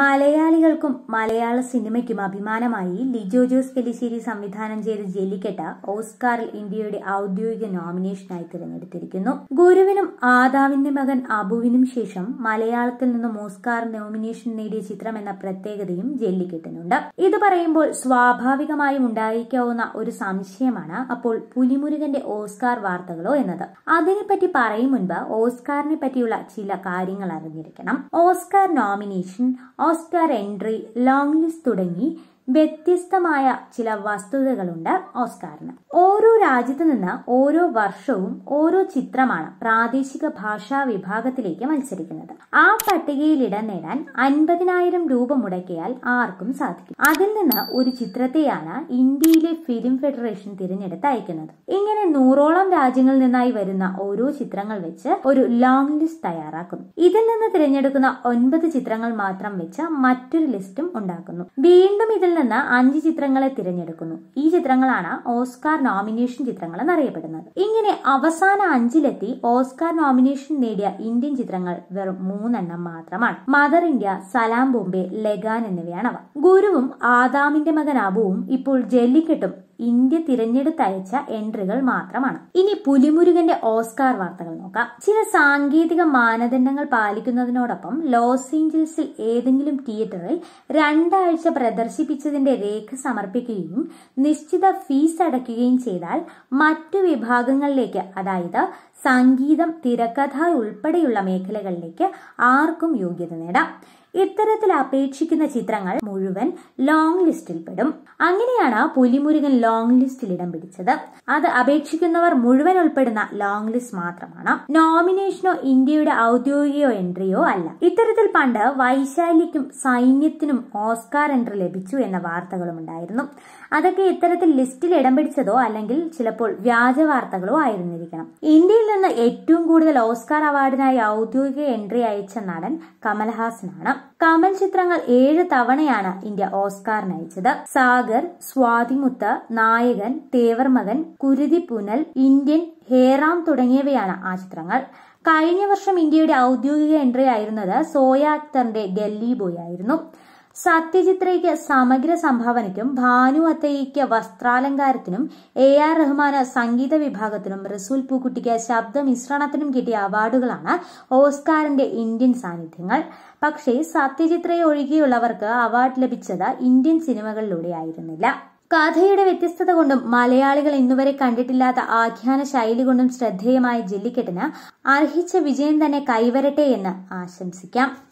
മലയാളികൾക്കും മലയാള സിനിമയ്ക്കും അഭിമാനമായി ലിജോ ജോസ് പെലിശ്ശേരി സംവിധാനം ചെയ്ത ജെല്ലിക്കെട്ട ഓസ്കാറിൽ ഇന്ത്യയുടെ ഔദ്യോഗിക നോമിനേഷനായി തിരഞ്ഞെടുത്തിരിക്കുന്നു ഗുരുവിനും ആദാവിന്റെ മകൻ അബുവിനും ശേഷം മലയാളത്തിൽ നിന്നും ഓസ്കാർ നോമിനേഷൻ നേടിയ ചിത്രം എന്ന പ്രത്യേകതയും ജെല്ലിക്കെട്ടിനുണ്ട് ഇത് പറയുമ്പോൾ സ്വാഭാവികമായും ഉണ്ടായിരിക്കാവുന്ന ഒരു സംശയമാണ് അപ്പോൾ പുലിമുരുകന്റെ ഓസ്കാർ വാർത്തകളോ എന്നത് അതിനെപ്പറ്റി പറയും മുൻപ് ഓസ്കാറിനെ പറ്റിയുള്ള ചില കാര്യങ്ങൾ അറിഞ്ഞിരിക്കണം Oscar nomination Oscar entry long list തുടങ്ങി വ്യത്യസ്തമായ ചില വസ്തുതകളുണ്ട് ഓസ്കാറിന് ഓരോ രാജ്യത്തു നിന്ന് ഓരോ വർഷവും ഓരോ ചിത്രമാണ് പ്രാദേശിക ഭാഷാ വിഭാഗത്തിലേക്ക് മത്സരിക്കുന്നത് ആ പട്ടികയിൽ ഇടം നേടാൻ അൻപതിനായിരം രൂപ മുടക്കിയാൽ ആർക്കും സാധിക്കും അതിൽ നിന്ന് ഒരു ചിത്രത്തെയാണ് ഇന്ത്യയിലെ ഫിലിം ഫെഡറേഷൻ തിരഞ്ഞെടുത്ത് അയക്കുന്നത് ഇങ്ങനെ നൂറോളം രാജ്യങ്ങളിൽ നിന്നായി വരുന്ന ഓരോ ചിത്രങ്ങൾ വെച്ച് ഒരു ലോങ് ലിസ്റ്റ് തയ്യാറാക്കുന്നു ഇതിൽ നിന്ന് തിരഞ്ഞെടുക്കുന്ന ഒൻപത് ചിത്രങ്ങൾ മാത്രം വെച്ച് മറ്റൊരു ലിസ്റ്റും ഉണ്ടാക്കുന്നു വീണ്ടും ഇതിൽ നിന്ന് അഞ്ച് ചിത്രങ്ങളെ തിരഞ്ഞെടുക്കുന്നു ഈ ചിത്രങ്ങളാണ് ഓസ്കാർ നോമിനേഷൻ ചിത്രങ്ങൾ എന്നറിയപ്പെടുന്നത് ഇങ്ങനെ അവസാന അഞ്ചിലെത്തി ഓസ്കാർ നോമിനേഷൻ നേടിയ ഇന്ത്യൻ ചിത്രങ്ങൾ വെറും മൂന്നെണ്ണം മാത്രമാണ് മദർ ഇന്ത്യ സലാം ബോംബെ ലഗാൻ എന്നിവയാണ് അവ ഗുരുവും ആദാമിന്റെ മകൻ അബുവും ഇപ്പോൾ ജെല്ലിക്കെട്ടും ഇന്ത്യ തിരഞ്ഞെടുത്തയച്ച എൻട്രികൾ മാത്രമാണ് ഇനി പുലിമുരുകന്റെ ഓസ്കാർ വാർത്തകൾ നോക്കാം ചില സാങ്കേതിക മാനദണ്ഡങ്ങൾ പാലിക്കുന്നതിനോടൊപ്പം ലോസ് ഏഞ്ചൽസിൽ ഏതെങ്കിലും തിയേറ്ററിൽ രണ്ടാഴ്ച പ്രദർശിപ്പിച്ചതിന്റെ രേഖ സമർപ്പിക്കുകയും നിശ്ചിത ഫീസ് അടയ്ക്കുകയും ചെയ്താൽ മറ്റു വിഭാഗങ്ങളിലേക്ക് അതായത് സംഗീതം തിരക്കഥ ഉൾപ്പെടെയുള്ള മേഖലകളിലേക്ക് ആർക്കും യോഗ്യത നേടാം ഇത്തരത്തിൽ അപേക്ഷിക്കുന്ന ചിത്രങ്ങൾ മുഴുവൻ ലോങ് ലിസ്റ്റിൽ പെടും അങ്ങനെയാണ് പുലിമുരുകൻ ലോങ് ലിസ്റ്റിൽ ഇടം പിടിച്ചത് അത് അപേക്ഷിക്കുന്നവർ മുഴുവൻ ഉൾപ്പെടുന്ന ലോങ് ലിസ്റ്റ് മാത്രമാണ് നോമിനേഷനോ ഇന്ത്യയുടെ ഔദ്യോഗികയോ എൻട്രിയോ അല്ല ഇത്തരത്തിൽ പണ്ട് വൈശാലിക്കും സൈന്യത്തിനും ഓസ്കാർ എൻട്രി ലഭിച്ചു എന്ന വാർത്തകളും ഉണ്ടായിരുന്നു അതൊക്കെ ഇത്തരത്തിൽ ലിസ്റ്റിൽ ഇടം പിടിച്ചതോ അല്ലെങ്കിൽ ചിലപ്പോൾ വ്യാജ വാർത്തകളോ ആയിരുന്നിരിക്കണം ഇന്ത്യയിൽ നിന്ന് ഏറ്റവും കൂടുതൽ ഓസ്കാർ അവാർഡിനായി ഔദ്യോഗിക എൻട്രി അയച്ച നടൻ കമൽഹാസനാണ് കമൽ ചിത്രങ്ങൾ ഏഴ് തവണയാണ് ഇന്ത്യ ഓസ്കാറിന് അയച്ചത് സാഗർ സ്വാതിമുത്ത് നായകൻ തേവർമകൻ കുരുതി പുനൽ ഇന്ത്യൻ ഹേറാം തുടങ്ങിയവയാണ് ആ ചിത്രങ്ങൾ കഴിഞ്ഞ വർഷം ഇന്ത്യയുടെ ഔദ്യോഗിക എൻട്രി ആയിരുന്നത് സോയ അക്തറിന്റെ ഗല്ലി ബോയ് ആയിരുന്നു സത്യജിത്രയ്ക്ക് സമഗ്ര സംഭാവനയ്ക്കും ഭാനു അത്തയ്ക്ക് വസ്ത്രാലങ്കാരത്തിനും എ ആർ റഹ്മാന് സംഗീത വിഭാഗത്തിനും റസൂൽ പൂക്കുട്ടിക്ക് ശബ്ദ മിശ്രണത്തിനും കിട്ടിയ അവാർഡുകളാണ് ഓസ്കാറിന്റെ ഇന്ത്യൻ സാന്നിധ്യങ്ങൾ പക്ഷേ സത്യജിത്രയെ ഒഴികെയുള്ളവർക്ക് അവാർഡ് ലഭിച്ചത് ഇന്ത്യൻ ആയിരുന്നില്ല കഥയുടെ വ്യത്യസ്തത കൊണ്ടും മലയാളികൾ ഇന്നുവരെ കണ്ടിട്ടില്ലാത്ത ആഖ്യാന ശൈലി കൊണ്ടും ശ്രദ്ധേയമായ ജെല്ലിക്കെട്ടിന് അർഹിച്ച വിജയം തന്നെ കൈവരട്ടെ എന്ന് ആശംസിക്കാം